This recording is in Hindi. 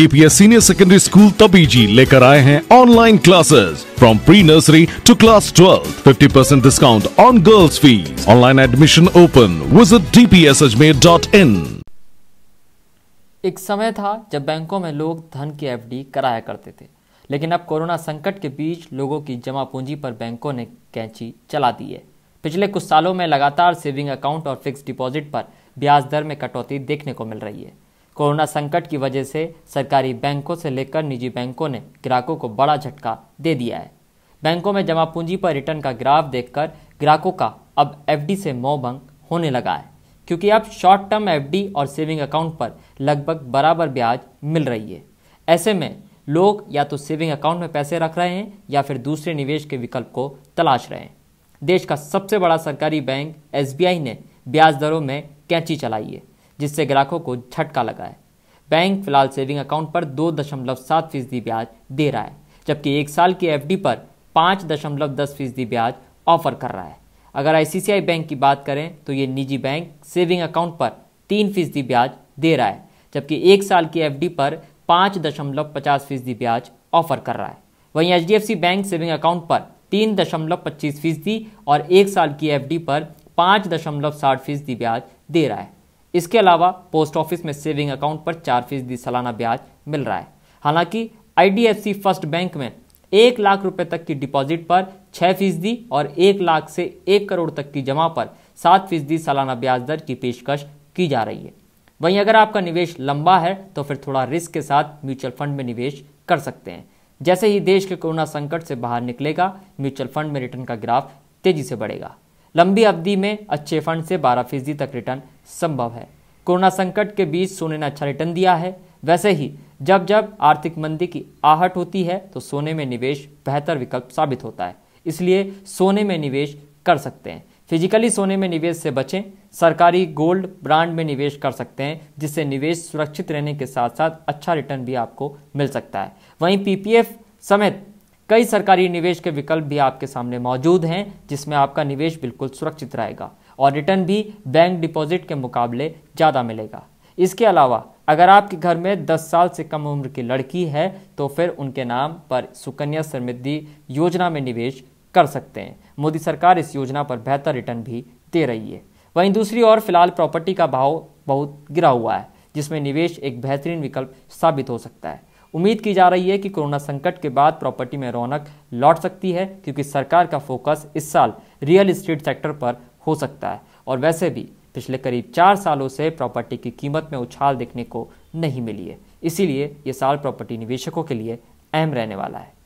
DPS senior secondary school Tabiji लेकर आए हैं online classes from pre nursery to class twelfth fifty percent discount on girls fees online admission open visit DPS Ajmer dot in एक समय था जब बैंकों में लोग धन की एफडी कराया करते थे लेकिन अब कोरोना संकट के बीच लोगों की जमा पूंजी पर बैंकों ने कैंची चला दी है पिछले कुछ सालों में लगातार सेविंग अकाउंट और फिक्स डिपॉजिट पर ब्याज दर में कटौती देखने को मिल रही है कोरोना संकट की वजह से सरकारी बैंकों से लेकर निजी बैंकों ने ग्राहकों को बड़ा झटका दे दिया है बैंकों में जमा पूंजी पर रिटर्न का ग्राफ देखकर ग्राहकों का अब एफडी से मोहभंग होने लगा है क्योंकि अब शॉर्ट टर्म एफडी और सेविंग अकाउंट पर लगभग बराबर ब्याज मिल रही है ऐसे में लोग या तो सेविंग अकाउंट में पैसे रख रहे हैं या फिर दूसरे निवेश के विकल्प को तलाश रहे हैं देश का सबसे बड़ा सरकारी बैंक एस ने ब्याज दरों में कैंची चलाई है जिससे ग्राहकों को झटका लगा है बैंक फिलहाल सेविंग अकाउंट पर दो दशमलव सात फीसदी ब्याज दे रहा है जबकि एक साल की एफ पर पाँच दशमलव दस फीसदी ब्याज ऑफर कर रहा है अगर आई बैंक की बात करें तो ये निजी बैंक सेविंग अकाउंट पर तीन फीसदी ब्याज दे रहा है जबकि एक साल की एफ पर पाँच दशमलव पचास फीसदी ब्याज ऑफर कर रहा है वहीं एच बैंक सेविंग अकाउंट पर तीन दशमलव पच्चीस फीसदी और एक साल की एफ पर पाँच दशमलव साठ फीसदी ब्याज दे रहा है इसके अलावा पोस्ट ऑफिस में सेविंग अकाउंट पर चार फीसदी सालाना ब्याज मिल रहा है हालांकि आईडीएफसी फर्स्ट बैंक में एक लाख रुपए तक की डिपॉजिट पर छह फीसदी और एक लाख से एक करोड़ तक की जमा पर सात फीसदी सालाना ब्याज दर की पेशकश की जा रही है वहीं अगर आपका निवेश लंबा है तो फिर थोड़ा रिस्क के साथ म्यूचुअल फंड में निवेश कर सकते हैं जैसे ही देश के कोरोना संकट से बाहर निकलेगा म्यूचुअल फंड में रिटर्न का ग्राफ तेजी से बढ़ेगा लंबी अवधि में अच्छे फंड से बारह फीसदी तक रिटर्न संभव है कोरोना संकट के बीच सोने ने अच्छा रिटर्न दिया है वैसे ही जब जब आर्थिक मंदी की आहट होती है तो सोने में निवेश बेहतर विकल्प साबित होता है इसलिए सोने में निवेश कर सकते हैं फिजिकली सोने में निवेश से बचें सरकारी गोल्ड ब्रांड में निवेश कर सकते हैं जिससे निवेश सुरक्षित रहने के साथ साथ अच्छा रिटर्न भी आपको मिल सकता है वहीं पीपीएफ समेत कई सरकारी निवेश के विकल्प भी आपके सामने मौजूद हैं जिसमें आपका निवेश बिल्कुल सुरक्षित रहेगा और रिटर्न भी बैंक डिपॉजिट के मुकाबले ज़्यादा मिलेगा इसके अलावा अगर आपके घर में 10 साल से कम उम्र की लड़की है तो फिर उनके नाम पर सुकन्या समृद्धि योजना में निवेश कर सकते हैं मोदी सरकार इस योजना पर बेहतर रिटर्न भी दे रही है वहीं दूसरी ओर फिलहाल प्रॉपर्टी का भाव बहुत गिरा हुआ है जिसमें निवेश एक बेहतरीन विकल्प साबित हो सकता है उम्मीद की जा रही है कि कोरोना संकट के बाद प्रॉपर्टी में रौनक लौट सकती है क्योंकि सरकार का फोकस इस साल रियल इस्टेट सेक्टर पर हो सकता है और वैसे भी पिछले करीब चार सालों से प्रॉपर्टी की कीमत में उछाल देखने को नहीं मिली है इसीलिए ये साल प्रॉपर्टी निवेशकों के लिए अहम रहने वाला है